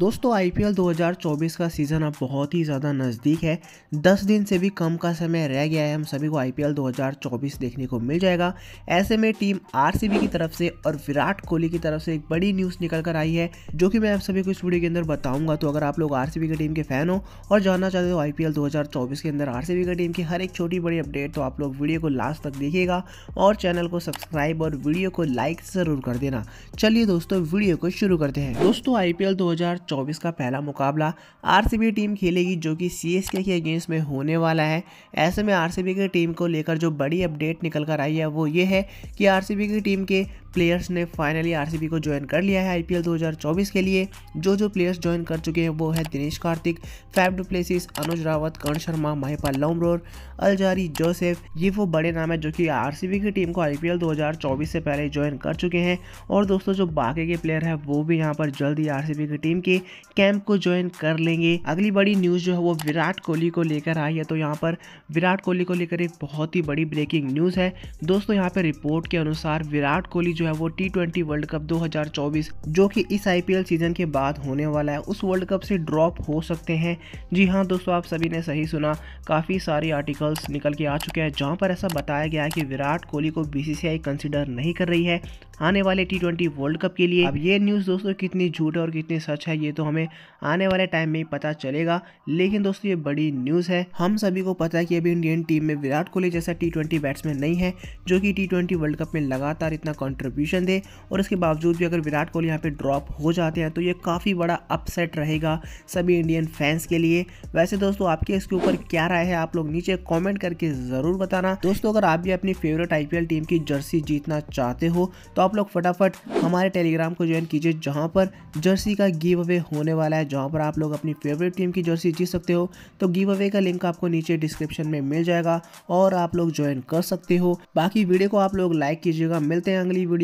दोस्तों आईपीएल 2024 का सीज़न अब बहुत ही ज़्यादा नज़दीक है 10 दिन से भी कम का समय रह गया है हम सभी को आईपीएल 2024 देखने को मिल जाएगा ऐसे में टीम आरसीबी की तरफ से और विराट कोहली की तरफ से एक बड़ी न्यूज़ निकल कर आई है जो कि मैं आप सभी को इस वीडियो के अंदर बताऊंगा तो अगर आप लोग आर की टीम के फ़ैन हो और जानना चाहते हो आई पी के अंदर आर की टीम की हर एक छोटी बड़ी अपडेट तो आप लोग वीडियो को लास्ट तक देखिएगा और चैनल को सब्सक्राइब और वीडियो को लाइक ज़रूर कर देना चलिए दोस्तों वीडियो को शुरू करते हैं दोस्तों आई पी 2024 का पहला मुकाबला आरसीबी टीम खेलेगी जो कि सीएसके के अगेंस्ट में होने वाला है ऐसे में आरसीबी की टीम को लेकर जो बड़ी अपडेट निकल कर आई है वो ये है कि आरसीबी की टीम के प्लेयर्स ने फाइनली आर को ज्वाइन कर लिया है आई 2024 के लिए जो जो प्लेयर्स ज्वाइन कर चुके हैं वो है Dinesh Karthik Faf du Plessis Anuj Rawat Karn Sharma Mahipal Lomror Alzarri Joseph ये वो बड़े नाम है जो कि आर की टीम को आई 2024 से पहले ज्वाइन कर चुके हैं और दोस्तों जो बाकी के प्लेयर हैं वो भी यहाँ पर जल्द ही आरसीबी की टीम के कैंप को ज्वाइन कर लेंगे अगली बड़ी न्यूज़ जो है वो विराट कोहली को लेकर आई है तो यहाँ पर विराट कोहली को लेकर एक बहुत ही बड़ी ब्रेकिंग न्यूज़ है दोस्तों यहाँ पर रिपोर्ट के अनुसार विराट कोहली जो जो है वो टी ट्वेंटी वर्ल्ड कप 2024 जो कि इस आईपीएल सीजन के बाद होने वाला है उस वर्ल्ड कप से ड्रॉप हो सकते हैं जी हाँ दोस्तों आप सभी ने सही सुना काफ़ी सारे आर्टिकल्स निकल के आ चुके हैं जहाँ पर ऐसा बताया गया है कि विराट कोहली को बीसीसीआई कंसिडर नहीं कर रही है आने वाले टी ट्वेंटी वर्ल्ड कप के लिए अब ये न्यूज़ दोस्तों कितनी झूठ है और कितनी सच है ये तो हमें आने वाले टाइम में ही पता चलेगा लेकिन दोस्तों ये बड़ी न्यूज़ है हम सभी को पता है कि अभी इंडियन टीम में विराट कोहली जैसा टी ट्वेंटी बैट्समैन नहीं है जो कि टी ट्वेंटी वर्ल्ड कप में लगातार इतना कॉन्ट्रीब्यूट कंट्रीब्यूशन दे और इसके बावजूद भी अगर विराट कोहली यहाँ पे ड्रॉप हो जाते हैं तो ये काफ़ी बड़ा अपसेट रहेगा सभी इंडियन फैंस के लिए वैसे दोस्तों आपके इसके ऊपर क्या राय है आप लोग नीचे कॉमेंट करके ज़रूर बताना दोस्तों अगर आप भी अपनी फेवरेट आई टीम की जर्सी जीतना चाहते हो तो आप लोग फटाफट हमारे टेलीग्राम को ज्वाइन कीजिए जहाँ पर जर्सी का गिव अवे होने वाला है जहाँ पर आप लोग अपनी फेवरेट टीम की जर्सी जीत सकते हो तो गिव अवे का लिंक आपको नीचे डिस्क्रिप्शन में मिल जाएगा और आप लोग ज्वाइन कर सकते हो बाकी वीडियो को आप लोग लाइक कीजिएगा मिलते हैं अगली वीडियो